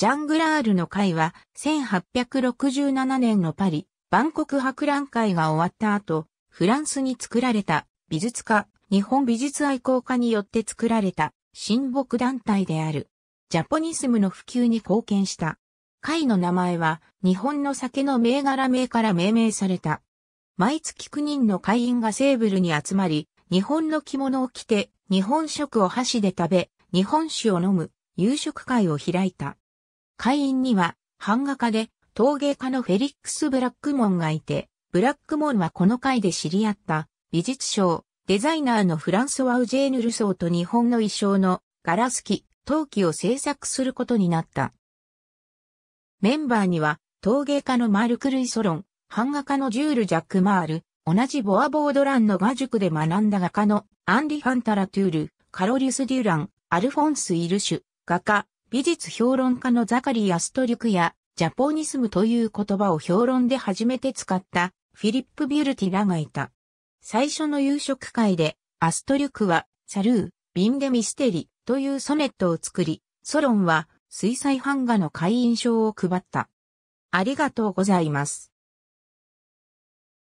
ジャングラールの会は1867年のパリ、万国博覧会が終わった後、フランスに作られた美術家、日本美術愛好家によって作られた親睦団体である。ジャポニスムの普及に貢献した。会の名前は日本の酒の銘柄名から命名された。毎月9人の会員がセーブルに集まり、日本の着物を着て、日本食を箸で食べ、日本酒を飲む、夕食会を開いた。会員には、版画家で陶芸家のフェリックス・ブラックモンがいて、ブラックモンはこの会で知り合った美術賞、デザイナーのフランソワ・ウジェーヌ・ルソーと日本の衣装のガラス機、陶器を制作することになった。メンバーには陶芸家のマル・クルイ・ソロン、版画家のジュール・ジャック・マール、同じボアボードランの画塾で学んだ画家のアンリ・ファンタラ・トゥール、カロリュス・デュラン、アルフォンス・イルシュ、画家、美術評論家のザカリ・アストリュクや、ジャポニスムという言葉を評論で初めて使ったフィリップ・ビュルティらがいた。最初の夕食会で、アストリュクは、サルー、ビンデミステリというソネットを作り、ソロンは水彩版画の会員証を配った。ありがとうございます。